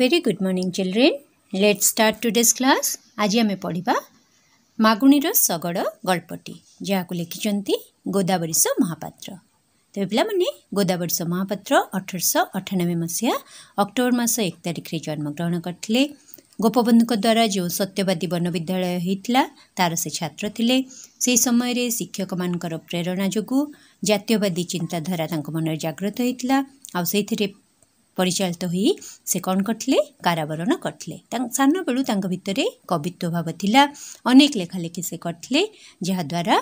very good morning children let start today's class आज आम पढि मगुणी र सगड गल्पटि जहाँको लेखिन्छ गोदावरीस महापत्र ता गोदावरीस महापत्र अठर सठानब्बे मसहा अक्टोबर मास एक तारिखे जन्मग्रहण गरिपबन्धुको द्वारा जो सत्यवादी बनविद्यालय हुन्छ तारे छ शिक्षक म प्रेरणा जुन जातीयवादी चिन्ताधारा मन जाग्रत ପରିଚାଳିତ ହୋଇ ସେ କ'ଣ କରିଥିଲେ କାରାବରଣ କରିଥିଲେ ସାନବେଳୁ ତାଙ୍କ ଭିତରେ କବିତ୍ୱ ଭାବ ଥିଲା ଅନେକ ଲେଖାଲେଖି ସେ କରିଥିଲେ ଯାହାଦ୍ୱାରା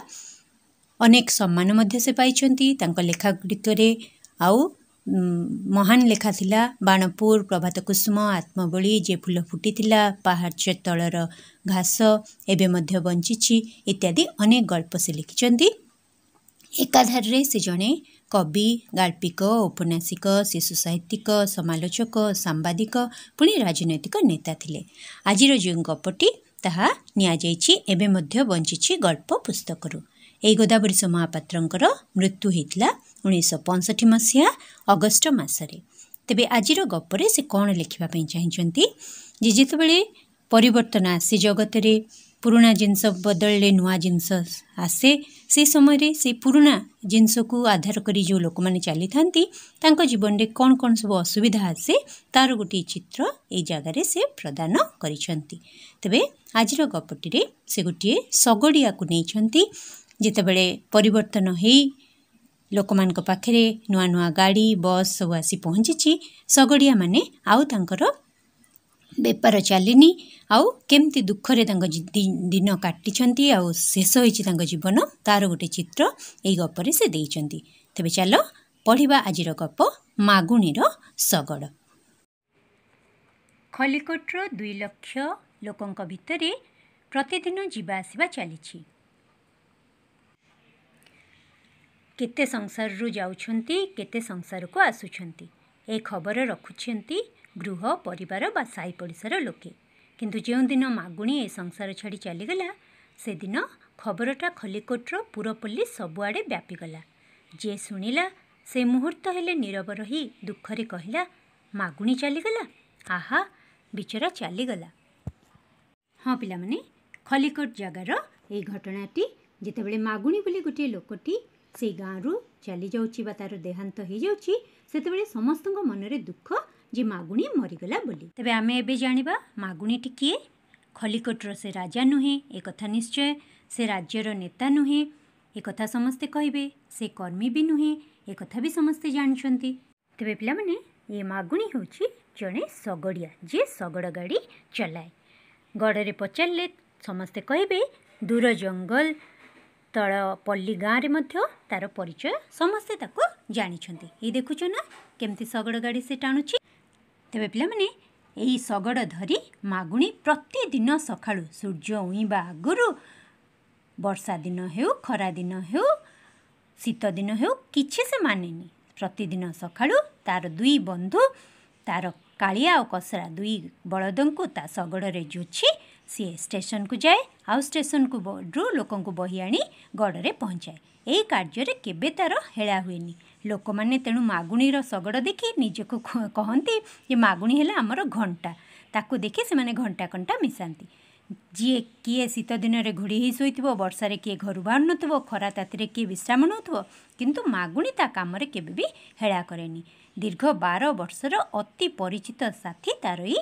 ଅନେକ ସମ୍ମାନ ମଧ୍ୟ ସେ ପାଇଛନ୍ତି ତାଙ୍କ ଲେଖାଗୁଡ଼ିକରେ ଆଉ ମହାନ ଲେଖା ଥିଲା ବାଣପୁର ପ୍ରଭାତ କୁସୁମ ଆତ୍ମବଳି ଯେ ଫୁଲ ଫୁଟିଥିଲା ପାହାଚ ତଳର ଘାସ ଏବେ ମଧ୍ୟ ବଞ୍ଚିଛି ଇତ୍ୟାଦି ଅନେକ ଗଳ୍ପ ସେ ଲେଖିଛନ୍ତି ଏକାଧାରରେ ସେ ଜଣେ କବି ଗାଳ୍ପିକ ଔପନ୍ୟାସିକ ଶିଶୁ ସାହିତ୍ୟିକ ସମାଲୋଚକ ସାମ୍ବାଦିକ ପୁଣି ରାଜନୈତିକ ନେତା ଥିଲେ ଆଜିର ଯେଉଁ ଗପଟି ତାହା ନିଆଯାଇଛି ଏବେ ମଧ୍ୟ ବଞ୍ଚିଛି ଗଳ୍ପ ପୁସ୍ତକରୁ ଏହି ଗୋଦାବରୀ ମହାପାତ୍ରଙ୍କର ମୃତ୍ୟୁ ହୋଇଥିଲା ଉଣେଇଶହ ପଞ୍ଚଷଠି ମସିହା ଅଗଷ୍ଟ ମାସରେ ତେବେ ଆଜିର ଗପରେ ସେ କ'ଣ ଲେଖିବା ପାଇଁ ଚାହିଁଛନ୍ତି ଯେ ଯେତେବେଳେ ପରିବର୍ତ୍ତନ ଆସେ ଜଗତରେ ପୁରୁଣା ଜିନିଷ ବଦଳିଲେ ନୂଆ ଜିନିଷ ଆସେ ସେ ସମୟରେ ସେ ପୁରୁଣା ଜିନିଷକୁ ଆଧାର କରି ଯେଉଁ ଲୋକମାନେ ଚାଲିଥାନ୍ତି ତାଙ୍କ ଜୀବନରେ କ'ଣ କ'ଣ ସବୁ ଅସୁବିଧା ଆସେ ତା'ର ଗୋଟିଏ ଚିତ୍ର ଏଇ ଜାଗାରେ ସେ ପ୍ରଦାନ କରିଛନ୍ତି ତେବେ ଆଜିର ଗପଟିରେ ସେ ଗୋଟିଏ ଶଗଡ଼ିଆକୁ ନେଇଛନ୍ତି ଯେତେବେଳେ ପରିବର୍ତ୍ତନ ହୋଇ ଲୋକମାନଙ୍କ ପାଖରେ ନୂଆ ନୂଆ ଗାଡ଼ି ବସ୍ ସବୁ ଆସି ପହଞ୍ଚିଛି ଶଗଡ଼ିଆମାନେ ଆଉ ତାଙ୍କର ବେପାର ଚାଲିନି ଆଉ କେମିତି ଦୁଃଖରେ ତାଙ୍କ ଦିନ କାଟିଛନ୍ତି ଆଉ ଶେଷ ହୋଇଛି ତାଙ୍କ ଜୀବନ ତା'ର ଗୋଟେ ଚିତ୍ର ଏଇ ଗପରେ ସେ ଦେଇଛନ୍ତି ତେବେ ଚାଲ ପଢ଼ିବା ଆଜିର ଗପ ମାଗୁଣୀର ଶଗଡ଼ ଖଲିକୋଟର ଦୁଇ ଲକ୍ଷ ଲୋକଙ୍କ ଭିତରେ ପ୍ରତିଦିନ ଯିବା ଆସିବା ଚାଲିଛି କେତେ ସଂସାରରୁ ଯାଉଛନ୍ତି କେତେ ସଂସାରକୁ ଆସୁଛନ୍ତି ଏ ଖବର ରଖୁଛନ୍ତି ଗୃହ ପରିବାର ବା ସାହି ପଡ଼ିଶାର ଲୋକେ କିନ୍ତୁ ଯେଉଁଦିନ ମାଗୁଣୀ ଏ ସଂସାର ଛାଡ଼ି ଚାଲିଗଲା ସେଦିନ ଖବରଟା ଖଲିକୋଟର ପୁରପଲ୍ଲୀ ସବୁଆଡ଼େ ବ୍ୟାପିଗଲା ଯିଏ ଶୁଣିଲା ସେ ମୁହୂର୍ତ୍ତ ହେଲେ ନିରବ ରହି ଦୁଃଖରେ କହିଲା ମାଗୁଣୀ ଚାଲିଗଲା ଆହା ବିଚରା ଚାଲିଗଲା ହଁ ପିଲାମାନେ ଖଲିକୋଟ ଜାଗାର ଏଇ ଘଟଣାଟି ଯେତେବେଳେ ମାଗୁଣୀ ବୋଲି ଗୋଟିଏ ଲୋକଟି ସେଇ ଗାଁରୁ ଚାଲିଯାଉଛି ବା ତା'ର ଦେହାନ୍ତ ହୋଇଯାଉଛି ସେତେବେଳେ ସମସ୍ତଙ୍କ ମନରେ ଦୁଃଖ जे मगुणी मरीगला बोली तबे आमे एबे जानिबा मगुणी टिकिए खलिकटर से राजा नुहे एक निश्चय से राज्यर नेता नुहे एक समस्ते कहे से कर्मी भी नुहे एक भी समस्ते जानते तेरे पाने ये मगुणी हूँ जड़े सगड़िया जे शगड़ गाड़ी चलाए गड़े पचारे समस्ते कह दूर जंगल तल पल्ली गाँव रिचय समस्ते जानते ये देखुचना केमती शगड़ गाड़ी से टाणुची ତେବେ ପିଲାମାନେ ଏହି ଶଗଡ଼ ଧରି ମାଗୁଣୀ ପ୍ରତିଦିନ ସକାଳୁ ସୂର୍ଯ୍ୟ ଉଇଁବା ଆଗରୁ ବର୍ଷା ଦିନ ହେଉ ଖରାଦିନ ହେଉ ଶୀତ ଦିନ ହେଉ କିଛି ସେ ମାନେନି ପ୍ରତିଦିନ ସକାଳୁ ତା'ର ଦୁଇ ବନ୍ଧୁ ତା'ର କାଳିଆ ଆଉ କସରା ଦୁଇ ବଳଦଙ୍କୁ ତା ଶଗଡ଼ରେ ଜୁଛି ସିଏ ଷ୍ଟେସନକୁ ଯାଏ ଆଉ ଷ୍ଟେସନକୁ ରୁ ଲୋକଙ୍କୁ ବହି ଆଣି ଗଡ଼ରେ ପହଞ୍ଚାଏ ଏହି କାର୍ଯ୍ୟରେ କେବେ ତା'ର ହେଳା ହୁଏନି ଲୋକମାନେ ତେଣୁ ମାଗୁଣୀର ଶଗଡ଼ ଦେଖି ନିଜକୁ କହନ୍ତି ଯେ ମାଗୁଣୀ ହେଲା ଆମର ଘଣ୍ଟା ତାକୁ ଦେଖି ସେମାନେ ଘଣ୍ଟା କଣ୍ଟା ମିଶାନ୍ତି ଯିଏ କିଏ ଶୀତ ଦିନରେ ଘୋଡ଼ି ହେଇ ଶୋଇଥିବ ବର୍ଷାରେ କିଏ ଘରୁ ବାହାରୁନଥିବ ଖରା ତାତିରେ କିଏ ବିଶ୍ରାମ ନେଉଥିବ କିନ୍ତୁ ମାଗୁଣୀ ତା କାମରେ କେବେ ବି ହେଳା କରେନି ଦୀର୍ଘ ବାର ବର୍ଷର ଅତି ପରିଚିତ ସାଥୀ ତା'ର ଏଇ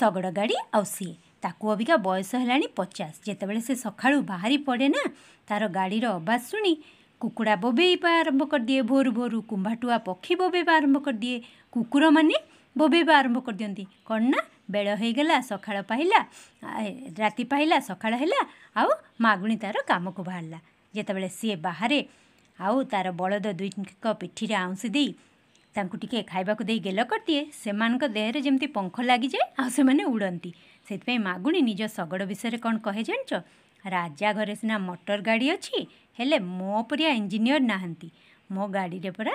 ଶଗଡ଼ ଗାଡ଼ି ଆଉ ସିଏ ତାକୁ ଅବିକା ବୟସ ହେଲାଣି ପଚାଶ ଯେତେବେଳେ ସେ ସକାଳୁ ବାହାରି ପଡ଼େ ନା ତା'ର ଗାଡ଼ିର ଅବାଜ ଶୁଣି କୁକୁଡ଼ା ବୋବେଇବା ଆରମ୍ଭ କରିଦିଏ ଭୋରୁ ଭୋରୁ କୁମ୍ଭାଟୁଆ ପକ୍ଷୀ ବୋବେଇବା ଆରମ୍ଭ କରିଦିଏ କୁକୁରମାନେ ବୋବେଇବା ଆରମ୍ଭ କରିଦିଅନ୍ତି କ'ଣ ନା ବେଳ ହେଇଗଲା ସକାଳ ପାଇଲା ରାତି ପାଇଲା ସକାଳ ହେଲା ଆଉ ମାଗୁଣୀ ତା'ର କାମକୁ ବାହାରିଲା ଯେତେବେଳେ ସିଏ ବାହାରେ ଆଉ ତା'ର ବଳଦ ଦୁଇଙ୍କ ପିଠିରେ ଆଉଁସି ଦେଇ ତାଙ୍କୁ ଟିକିଏ ଖାଇବାକୁ ଦେଇ ଗେଲ କରିଦିଏ ସେମାନଙ୍କ ଦେହରେ ଯେମିତି ପଙ୍ଖ ଲାଗିଯାଏ ଆଉ ସେମାନେ ଉଡ଼ନ୍ତି ସେଥିପାଇଁ ମାଗୁଣୀ ନିଜ ଶଗଡ଼ ବିଷୟରେ କ'ଣ କହେ ଜାଣିଛ ରାଜା ଘରେ ସିନା ମଟର ଗାଡ଼ି ଅଛି ହେଲେ ମୋ ପରିଆ ଇଞ୍ଜିନିୟର ନାହାନ୍ତି ମୋ ଗାଡ଼ିରେ ପରା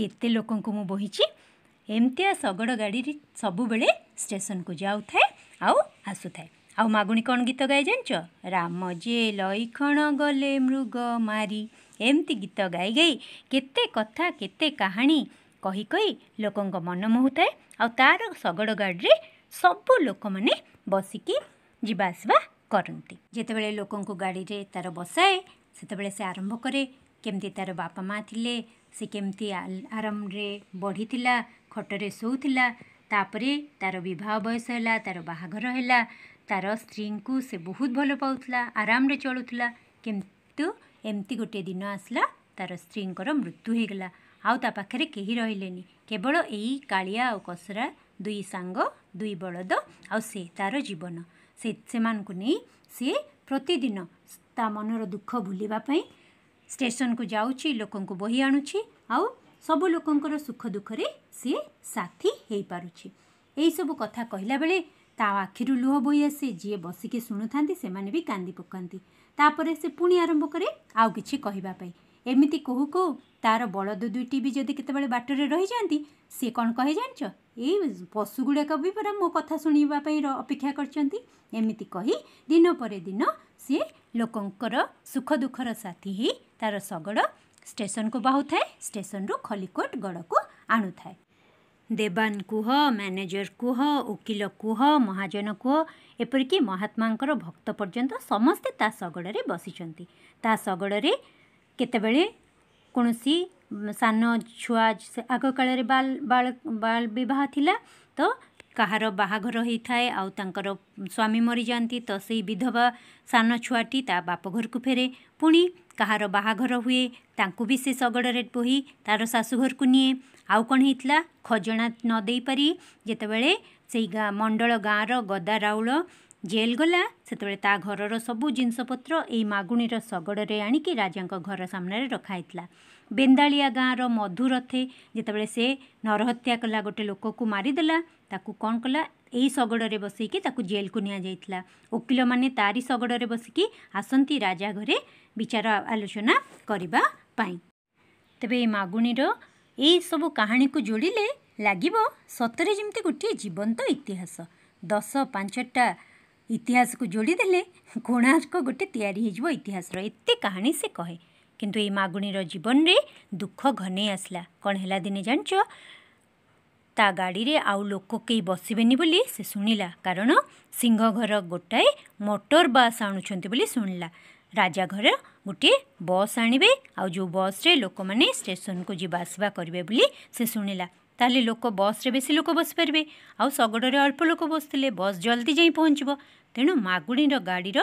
କେତେ ଲୋକଙ୍କୁ ମୁଁ ବୋହିଛି ଏମିତିଆ ଶଗଡ଼ ଗାଡ଼ିରେ ସବୁବେଳେ ଷ୍ଟେସନକୁ ଯାଉଥାଏ ଆଉ ଆସୁଥାଏ ଆଉ ମାଗୁଣୀ କ'ଣ ଗୀତ ଗାଏ ଜାଣିଛ ରାମ ଯେ ଲଇକ୍ଷଣ ଗଲେ ମୃଗ ମାରି ଏମିତି ଗୀତ ଗାଇ ଗାଇ କେତେ କଥା କେତେ କାହାଣୀ କହି କହି ଲୋକଙ୍କ ମନ ମୋହୁଥାଏ ଆଉ ତା'ର ଶଗଡ଼ ଗାଡ଼ିରେ ସବୁ ଲୋକମାନେ ବସିକି ଯିବା ଆସିବା କରନ୍ତି ଯେତେବେଳେ ଲୋକଙ୍କୁ ଗାଡ଼ିରେ ତା'ର ବସାଏ ସେତେବେଳେ ସେ ଆରମ୍ଭ କରେ କେମିତି ତା'ର ବାପା ମାଆ ଥିଲେ ସେ କେମିତି ଆରାମରେ ବଢ଼ିଥିଲା ଖଟରେ ଶୋଉଥିଲା ତାପରେ ତା'ର ବିବାହ ବୟସ ହେଲା ତା'ର ବାହାଘର ହେଲା ତା'ର ସ୍ତ୍ରୀଙ୍କୁ ସେ ବହୁତ ଭଲ ପାଉଥିଲା ଆରାମରେ ଚଳୁଥିଲା କିନ୍ତୁ ଏମିତି ଗୋଟିଏ ଦିନ ଆସିଲା ତା'ର ସ୍ତ୍ରୀଙ୍କର ମୃତ୍ୟୁ ହୋଇଗଲା ଆଉ ତା ପାଖରେ କେହି ରହିଲେନି କେବଳ ଏଇ କାଳିଆ ଆଉ କସରା ଦୁଇ ସାଙ୍ଗ ଦୁଇ ବଳଦ ଆଉ ସେ ତା'ର ଜୀବନ ସେ ସେମାନଙ୍କୁ ନେଇ ସିଏ ପ୍ରତିଦିନ ତା ମନର ଦୁଃଖ ଭୁଲିବା ପାଇଁ ଷ୍ଟେସନକୁ ଯାଉଛି ଲୋକଙ୍କୁ ବହି ଆଣୁଛି ଆଉ ସବୁ ଲୋକଙ୍କର ସୁଖ ଦୁଃଖରେ ସିଏ ସାଥୀ ହୋଇପାରୁଛି ଏହିସବୁ କଥା କହିଲାବେଳେ ତା ଆଖିରୁ ଲୁହ ବୋହି ଆସେ ଯିଏ ବସିକି ଶୁଣୁଥାନ୍ତି ସେମାନେ ବି କାନ୍ଦି ପକାନ୍ତି ତାପରେ ସେ ପୁଣି ଆରମ୍ଭ କରେ ଆଉ କିଛି କହିବା ପାଇଁ ଏମିତି କହୁ କହୁ ତା'ର ବଳଦ ଦୁଇଟି ବି ଯଦି କେତେବେଳେ ବାଟରେ ରହିଯାଆନ୍ତି ସିଏ କ'ଣ କହେ ଜାଣିଛ ଏଇ ପଶୁଗୁଡ଼ାକ ବି ପୁରା ମୋ କଥା ଶୁଣିବା ପାଇଁ ଅପେକ୍ଷା କରିଛନ୍ତି ଏମିତି କହି ଦିନ ପରେ ଦିନ ସିଏ ଲୋକଙ୍କର ସୁଖ ଦୁଃଖର ସାଥି ହେଇ ତା'ର ଶଗଡ଼ ଷ୍ଟେସନକୁ ବାହୁଥାଏ ଷ୍ଟେସନରୁ ଖଲିକୋଟ ଗଡ଼କୁ ଆଣୁଥାଏ ଦେବାନ କୁହ ମ୍ୟାନେଜର କୁହ ଓକିଲ କୁହ ମହାଜନ କୁହ ଏପରିକି ମହାତ୍ମାଙ୍କର ଭକ୍ତ ପର୍ଯ୍ୟନ୍ତ ସମସ୍ତେ ତା ଶଗଡ଼ରେ ବସିଛନ୍ତି ତା ଶଗଡ଼ରେ କେତେବେଳେ କୌଣସି ସାନ ଛୁଆ ସେ ଆଗକାଳରେ ବାଲ ବାଳ ବାଲ ବିବାହ ଥିଲା ତ କାହାର ବାହାଘର ହୋଇଥାଏ ଆଉ ତାଙ୍କର ସ୍ୱାମୀ ମରିଯାଆନ୍ତି ତ ସେଇ ବିଧବା ସାନ ଛୁଆଟି ତା ବାପ ଘରକୁ ଫେରେ ପୁଣି କାହାର ବାହାଘର ହୁଏ ତାଙ୍କୁ ବି ସେ ଶଗଡ଼ରେ ବୋହି ତା'ର ଶାଶୁଘରକୁ ନିଏ ଆଉ କ'ଣ ହେଇଥିଲା ଖଜଣା ନ ଦେଇପାରି ଯେତେବେଳେ ସେଇ ଗାଁ ମଣ୍ଡଳ ଗାଁର ଗଦା ରାଉଳ ଜେଲ୍ ଗଲା ସେତେବେଳେ ତା ଘରର ସବୁ ଜିନିଷପତ୍ର ଏଇ ମାଗୁଣୀର ଶଗଡ଼ରେ ଆଣିକି ରାଜାଙ୍କ ଘର ସାମ୍ନାରେ ରଖାହେଇଥିଲା ବେନ୍ଦାଳିଆ ଗାଁର ମଧୁରଥେ ଯେତେବେଳେ ସେ ନରହତ୍ୟା କଲା ଗୋଟେ ଲୋକକୁ ମାରିଦେଲା ତାକୁ କ'ଣ କଲା ଏଇ ଶଗଡ଼ରେ ବସେଇକି ତାକୁ ଜେଲ୍କୁ ନିଆଯାଇଥିଲା ଓକିଲମାନେ ତାରି ଶଗଡ଼ରେ ବସିକି ଆସନ୍ତି ରାଜା ଘରେ ବିଚାର ଆଲୋଚନା କରିବା ପାଇଁ ତେବେ ଏଇ ମାଗୁଣୀର ଏଇସବୁ କାହାଣୀକୁ ଯୋଡ଼ିଲେ ଲାଗିବ ସତରେ ଯେମିତି ଗୋଟିଏ ଜୀବନ୍ତ ଇତିହାସ ଦଶ ପାଞ୍ଚଟା ଇତିହାସକୁ ଯୋଡ଼ିଦେଲେ କୋଣାର୍କ ଗୋଟେ ତିଆରି ହେଇଯିବ ଇତିହାସର ଏତେ କାହାଣୀ ସେ କହେ କିନ୍ତୁ ଏଇ ମାଗୁଣୀର ଜୀବନରେ ଦୁଃଖ ଘନେଇ ଆସିଲା କ'ଣ ହେଲା ଦିନେ ଜାଣିଛ ତା ଗାଡ଼ିରେ ଆଉ ଲୋକ କେହି ବସିବେନି ବୋଲି ସେ ଶୁଣିଲା କାରଣ ସିଂହ ଘର ଗୋଟାଏ ମୋଟର ବସ୍ ଆଣୁଛନ୍ତି ବୋଲି ଶୁଣିଲା ରାଜା ଘର ଗୋଟିଏ ବସ୍ ଆଣିବେ ଆଉ ଯେଉଁ ବସ୍ରେ ଲୋକମାନେ ଷ୍ଟେସନକୁ ଯିବା ଆସିବା କରିବେ ବୋଲି ସେ ଶୁଣିଲା ତାହେଲେ ଲୋକ ବସ୍ରେ ବେଶୀ ଲୋକ ବସିପାରିବେ ଆଉ ଶଗଡ଼ରେ ଅଳ୍ପ ଲୋକ ବସିଥିଲେ ବସ୍ ଜଲ୍ଦି ଯାଇ ପହଞ୍ଚିବ ତେଣୁ ମାଗୁଣିର ଗାଡ଼ିର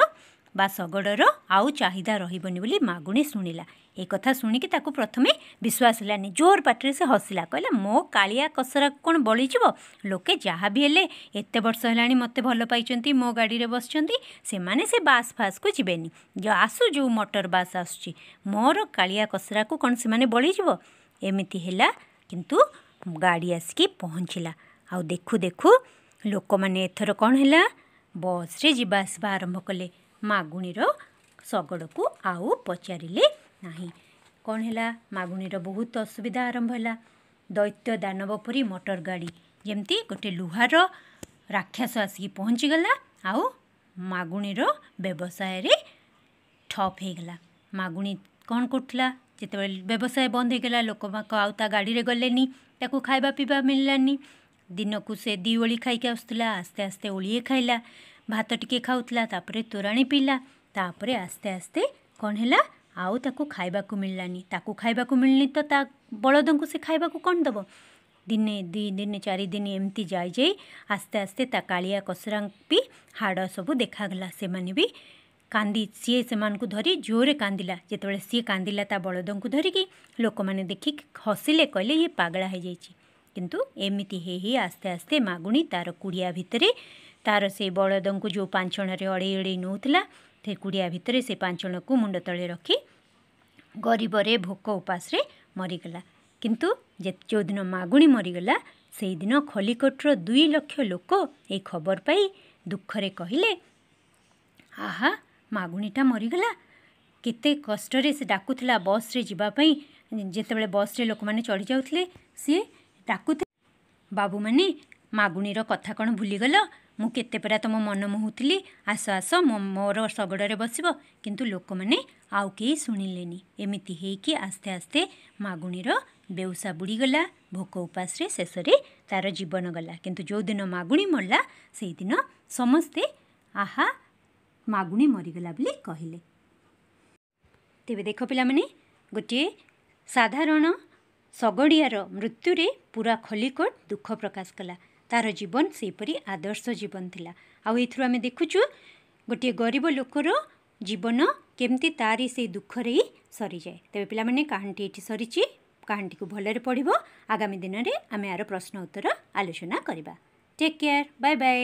ବା ଶଗଡ଼ର ଆଉ ଚାହିଦା ରହିବନି ବୋଲି ମାଗୁଣି ଶୁଣିଲା ଏ କଥା ଶୁଣିକି ତାକୁ ପ୍ରଥମେ ବିଶ୍ୱାସ ହେଲାନି ଜୋର ପାଟିରେ ସେ ହସିଲା କହିଲା ମୋ କାଳିଆ କସରା କ'ଣ ବଳିଯିବ ଲୋକେ ଯାହା ବି ହେଲେ ଏତେ ବର୍ଷ ହେଲାଣି ମୋତେ ଭଲ ପାଇଛନ୍ତି ମୋ ଗାଡ଼ିରେ ବସିଛନ୍ତି ସେମାନେ ସେ ବାସ୍ ଫାସ୍କୁ ଯିବେନି ଯେଉଁ ଆସୁ ଯେଉଁ ମଟର ବାସ୍ ଆସୁଛି ମୋର କାଳିଆ କସରାକୁ କ'ଣ ସେମାନେ ବଳିଯିବ ଏମିତି ହେଲା କିନ୍ତୁ ଗାଡ଼ି ଆସିକି ପହଞ୍ଚିଲା ଆଉ ଦେଖୁ ଦେଖୁ ଲୋକମାନେ ଏଥର କ'ଣ ହେଲା ବସ୍ରେ ଯିବା ଆସିବା ଆରମ୍ଭ କଲେ ମାଗୁଣୀର ଶଗଡ଼କୁ ଆଉ ପଚାରିଲେ ନାହିଁ କ'ଣ ହେଲା ମାଗୁଣୀର ବହୁତ ଅସୁବିଧା ଆରମ୍ଭ ହେଲା ଦୈତ୍ୟ ଦାନବ ପରି ମଟର ଗାଡ଼ି ଯେମିତି ଗୋଟେ ଲୁହାର ରାକ୍ଷସ ଆସିକି ପହଞ୍ଚିଗଲା ଆଉ ମାଗୁଣୀର ବ୍ୟବସାୟରେ ଠପ୍ ହେଇଗଲା ମାଗୁଣୀ କ'ଣ କରୁଥିଲା ଯେତେବେଳେ ବ୍ୟବସାୟ ବନ୍ଦ ହେଇଗଲା ଲୋକମାନଙ୍କ ଆଉ ତା ଗାଡ଼ିରେ ଗଲେନି ତାକୁ ଖାଇବା ପିଇବା ମିଳିଲାନି ଦିନକୁ ସେ ଦୁଇ ଓଳି ଖାଇକି ଆସୁଥିଲା ଆସ୍ତେ ଆସ୍ତେ ଓଳିଏ ଖାଇଲା ଭାତ ଟିକେ ଖାଉଥିଲା ତାପରେ ତୋରାଣି ପିଇଲା ତାପରେ ଆସ୍ତେ ଆସ୍ତେ କ'ଣ ହେଲା ଆଉ ତାକୁ ଖାଇବାକୁ ମିଳିଲାନି ତାକୁ ଖାଇବାକୁ ମିଳିନି ତ ତା ବଳଦଙ୍କୁ ସେ ଖାଇବାକୁ କ'ଣ ଦେବ ଦିନେ ଦୁଇ ଦିନ ଚାରିଦିନ ଏମିତି ଯାଇ ଯାଇ ଆସ୍ତେ ଆସ୍ତେ ତା କାଳିଆ କସରା ବି ହାଡ଼ ସବୁ ଦେଖାଗଲା ସେମାନେ ବି କାନ୍ଦି ସିଏ ସେମାନଙ୍କୁ ଧରି ଜୋରରେ କାନ୍ଦିଲା ଯେତେବେଳେ ସିଏ କାନ୍ଦିଲା ତା ବଳଦଙ୍କୁ ଧରିକି ଲୋକମାନେ ଦେଖିକି ହସିଲେ କହିଲେ ଇଏ ପାଗଳା ହୋଇଯାଇଛି କିନ୍ତୁ ଏମିତି ହେଇ ହେଇ ଆସ୍ତେ ଆସ୍ତେ ମାଗୁଣି ତା'ର କୁଡ଼ିଆ ଭିତରେ ତା'ର ସେଇ ବଳଦଙ୍କୁ ଯେଉଁ ପାଞ୍ଚଣରେ ଅଡ଼େଇ ଅଡ଼େଇ ନେଉଥିଲା ସେ କୁଡ଼ିଆ ଭିତରେ ସେ ପାଞ୍ଚଣକୁ ମୁଣ୍ଡ ତଳେ ରଖି ଗରିବରେ ଭୋକ ଉପାସରେ ମରିଗଲା କିନ୍ତୁ ଯେ ଯେଉଁଦିନ ମାଗୁଣି ମରିଗଲା ସେହିଦିନ ଖଲିକୋଟର ଦୁଇ ଲକ୍ଷ ଲୋକ ଏହି ଖବର ପାଇ ଦୁଃଖରେ କହିଲେ ଆହା ମାଗୁଣୀଟା ମରିଗଲା କେତେ କଷ୍ଟରେ ସେ ଡାକୁଥିଲା ବସ୍ରେ ଯିବା ପାଇଁ ଯେତେବେଳେ ବସ୍ରେ ଲୋକମାନେ ଚଢ଼ିଯାଉଥିଲେ ସିଏ ଡାକୁଥିଲେ ବାବୁମାନେ ମାଗୁଣୀର କଥା କ'ଣ ଭୁଲିଗଲ ମୁଁ କେତେ ପରା ତୁମ ମନ ମୋହୁଥିଲି ଆସ ଆସ ମୋ ମୋର ଶଗଡ଼ରେ ବସିବ କିନ୍ତୁ ଲୋକମାନେ ଆଉ କେହି ଶୁଣିଲେନି ଏମିତି ହେଇକି ଆସ୍ତେ ଆସ୍ତେ ମାଗୁଣୀର ବେଉସା ବୁଡ଼ିଗଲା ଭୋକ ଉପାସରେ ଶେଷରେ ତା'ର ଜୀବନ ଗଲା କିନ୍ତୁ ଯେଉଁଦିନ ମାଗୁଣୀ ମରିଲା ସେଇଦିନ ସମସ୍ତେ ଆହା ମାଗୁଣୀ ମରିଗଲା ବୋଲି କହିଲେ ତେବେ ଦେଖ ପିଲାମାନେ ଗୋଟିଏ ସାଧାରଣ ଶଗଡ଼ିଆର ମୃତ୍ୟୁରେ ପୁରା ଖଲିକୋଟ ଦୁଃଖ ପ୍ରକାଶ କଲା ତା'ର ଜୀବନ ସେହିପରି ଆଦର୍ଶ ଜୀବନ ଥିଲା ଆଉ ଏଇଥିରୁ ଆମେ ଦେଖୁଛୁ ଗୋଟିଏ ଗରିବ ଲୋକର ଜୀବନ କେମିତି ତାରି ସେଇ ଦୁଃଖରେ ହିଁ ସରିଯାଏ ତେବେ ପିଲାମାନେ କାହାଣୀଟି ଏଠି ସରିଛି କାହାଣୀଟିକୁ ଭଲରେ ପଢ଼ିବ ଆଗାମୀ ଦିନରେ ଆମେ ଏହାର ପ୍ରଶ୍ନ ଉତ୍ତର ଆଲୋଚନା କରିବା ଟେକ୍ କେୟାର ବାଏ ବାଏ